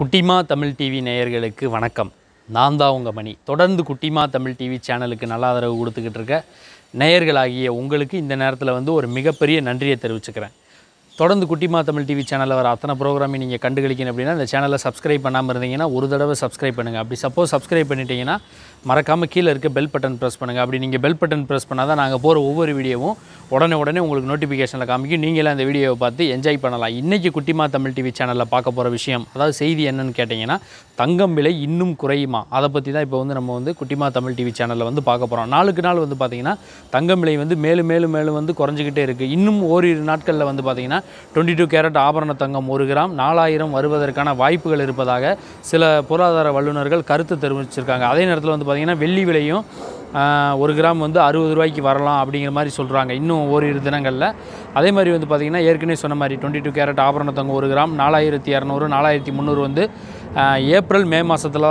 குட்டிமா தமிழ் டிவி நேயர்களுக்கு வணக்கம் நான் தான் உங்கள் மணி தொடர்ந்து குட்டிமா தமிழ் டிவி சேனலுக்கு நல்ல ஆதரவு கொடுத்துக்கிட்டு இருக்க நேயர்களாகிய உங்களுக்கு இந்த நேரத்தில் வந்து ஒரு மிகப்பெரிய நன்றியை தெரிவிச்சுக்கிறேன் தொடர்ந்து குட்டிமா தமிழ் டிவி சேனலில் வர அத்தனை ப்ரோக்ராமையும் நீங்கள் கண்டுகளிக்கணும் அப்படின்னா இந்த சேனலை சப்ஸ்கிரைப் பண்ணாமல் இருந்தீங்கன்னா ஒரு தடவை சப்ஸ்கிரைப் பண்ணுங்கள் அப்படி சப்போஸ் சப்ஸ்கிரைப் பண்ணிட்டீங்கன்னா மறக்காமல் கீழே இருக்க பெல் பட்டன் ப்ரெஸ் பண்ணுங்கள் அப்படி நீங்கள் பெல் பட்டன் ப்ரெஸ் பண்ணால் தான் நாங்கள் போகிற ஒவ்வொரு வீடியோவும் உடனே உடனே உங்களுக்கு நோட்டிஃபிகேஷனில் காமிக்கும் நீங்களே அந்த வீடியோவை பார்த்து என்ஜாய் பண்ணலாம் இன்றைக்கி குட்டிமா தமிழ் டிவி சேனலில் பார்க்க போகிற விஷயம் அதாவது செய்தி என்னன்னு கேட்டிங்கன்னா தங்கம் விலை இன்னும் குறையுமா அதை பற்றி தான் இப்போ வந்து நம்ம வந்து குட்டிமா தமிழ் டிவி சேனலில் வந்து பார்க்க போகிறோம் நாளுக்கு நாள் வந்து பார்த்திங்கன்னா தங்கம் விலை வந்து மேலும் மேலும் மேலும் வந்து குறைஞ்சிக்கிட்டே இருக்குது இன்னும் ஓரிரு நாட்களில் வந்து பார்த்திங்கன்னா டுவெண்ட்டி டூ கேரட் ஆபரண தங்கம் ஒரு கிராம் நாலாயிரம் வருவதற்கான வாய்ப்புகள் இருப்பதாக சில பொருளாதார வல்லுநர்கள் கருத்து தெரிவிச்சிருக்காங்க அதே நேரத்தில் வந்து பார்த்திங்கன்னா வெள்ளி விலையும் ஒரு கிராம் வந்து அறுபது ரூபாய்க்கு வரலாம் அப்படிங்கிற மாதிரி சொல்கிறாங்க இன்னும் ஓரிரு தினங்களில் அதே மாதிரி வந்து பார்த்திங்கன்னா ஏற்கனவே சொன்ன மாதிரி டுவெண்ட்டி டூ கேரட் ஆபரண தங்கம் ஒரு கிராம் நாலாயிரத்தி இரநூறு நாலாயிரத்தி முந்நூறு வந்து ஏப்ரல் மே மாதத்தில்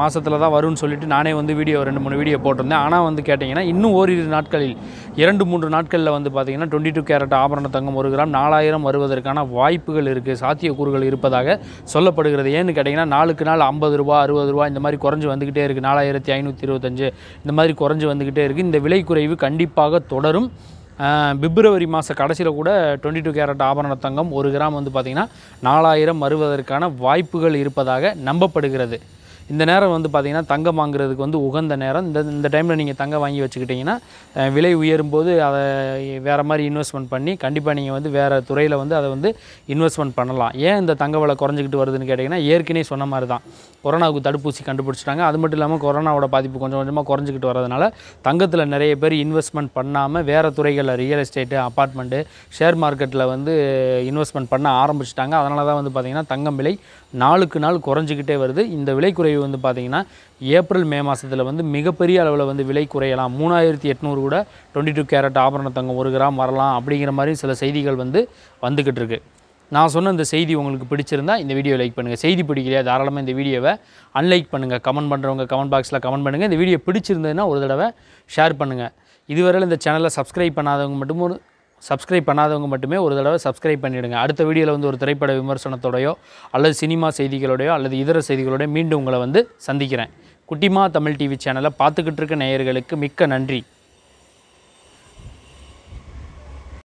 மாதத்தில் தான் வரும்னு சொல்லிட்டு நானே வந்து வீடியோ ரெண்டு மூணு வீடியோ போட்டிருந்தேன் ஆனால் வந்து கேட்டிங்கன்னா இன்னும் ஓரிரு நாட்களில் இரண்டு மூன்று நாட்களில் வந்து பார்த்திங்கன்னா டுவெண்ட்டி டூ கேரட் ஆபரண தங்கம் ஒரு கிராம் நாலாயிரம் வருவதற்கான வாய்ப்புகள் இருக்குது சாத்தியக்கூறுகள் இருப்பதாக சொல்லப்படுகிறது ஏன்னு கேட்டிங்கன்னா நாளுக்கு நாள் ஐம்பது ரூபா அறுபது ரூபா இந்த மாதிரி குறைஞ்சி வந்துக்கிட்டே இருக்குது நாலாயிரத்தி ஐநூற்றி இருபத்தஞ்சு இந்த மாதிரி குறைஞ்சி வந்துக்கிட்டே இருக்குது இந்த விலை குறைவு கண்டிப்பாக தொடரும் பிப்ரவரி மாத கடைசியில் கூட டுவெண்ட்டி டூ கேரட் ஆபரண தங்கம் ஒரு கிராம் வந்து பார்த்திங்கன்னா நாலாயிரம் வருவதற்கான வாய்ப்புகள் இருப்பதாக நம்பப்படுகிறது இந்த நேரம் வந்து பார்த்திங்கன்னா தங்கம் வாங்குறதுக்கு வந்து உகந்த நேரம் இந்த இந்த டைமில் நீங்கள் தங்கம் வாங்கி வச்சுக்கிட்டிங்கன்னா விலை உயரும் போது அதை வேறு மாதிரி இன்வெஸ்ட்மெண்ட் பண்ணி கண்டிப்பாக நீங்கள் வந்து வேறு துறையில் வந்து அதை வந்து இன்வெஸ்ட்மெண்ட் பண்ணலாம் ஏன் இந்த தங்க விலை குறைஞ்சிக்கிட்டு வருதுன்னு கேட்டிங்கன்னா ஏற்கனவே சொன்ன மாதிரி தான் கொரோனாவுக்கு தடுப்பூசி கண்டுபிடிச்சிட்டாங்க அது மட்டும் இல்லாமல் கொரோனாவோட பாதிப்பு கொஞ்சம் கொஞ்சமாக குறைஞ்சிக்கிட்டு வரதுனால தங்கத்தில் நிறைய பேர் இன்வெஸ்ட்மெண்ட் பண்ணாமல் வேறு துறைகளில் ரியல் எஸ்டேட்டு அப்பார்ட்மெண்ட்டு ஷேர் மார்க்கெட்டில் வந்து இன்வெஸ்ட்மெண்ட் பண்ண ஆரம்பிச்சிட்டாங்க அதனால தான் வந்து பார்த்திங்கன்னா தங்கம் விலை நாளுக்கு நாள் குறைஞ்சிக்கிட்டே வருது இந்த விலை குறைவு வந்து பார்த்திங்கன்னா ஏப்ரல் மே மாதத்தில் வந்து மிகப்பெரிய அளவில் வந்து விலை குறையலாம் மூணாயிரத்தி எட்நூறு கூட டுவெண்ட்டி டூ கேரட் ஆபரண தங்கம் ஒரு கிராம் வரலாம் அப்படிங்கிற மாதிரி சில செய்திகள் வந்து வந்துக்கிட்டு இருக்குது நான் சொன்ன இந்த செய்தி உங்களுக்கு பிடிச்சிருந்தால் இந்த வீடியோ லைக் பண்ணுங்கள் செய்தி பிடிக்கலையா தாராளமாக இந்த வீடியோவை அன்லைக் பண்ணுங்கள் கமெண்ட் பண்ணுறவங்க கமெண்ட் பாக்ஸில் கமெண்ட் பண்ணுங்கள் இந்த வீடியோ பிடிச்சிருந்ததுன்னா ஒரு தடவை ஷேர் பண்ணுங்கள் இதுவரையில் இந்த சேனலை சப்ஸ்கிரைப் பண்ணாதவங்க மட்டும் ஒரு சப்ஸ்கிரைப் பண்ணாதவங்க மட்டுமே ஒரு தடவை சப்ஸ்கிரைப் பண்ணிவிடுங்க அடுத்த வீடியோவில் வந்து ஒரு திரைப்பட விமர்சனத்தோடையோ அல்லது சினிமா செய்திகளோடையோ அல்லது இதர செய்திகளோடய மீண்டும் உங்களை வந்து சந்திக்கிறேன் குட்டிமா தமிழ் டிவி சேனலை பார்த்துக்கிட்டு இருக்க நேயர்களுக்கு மிக்க நன்றி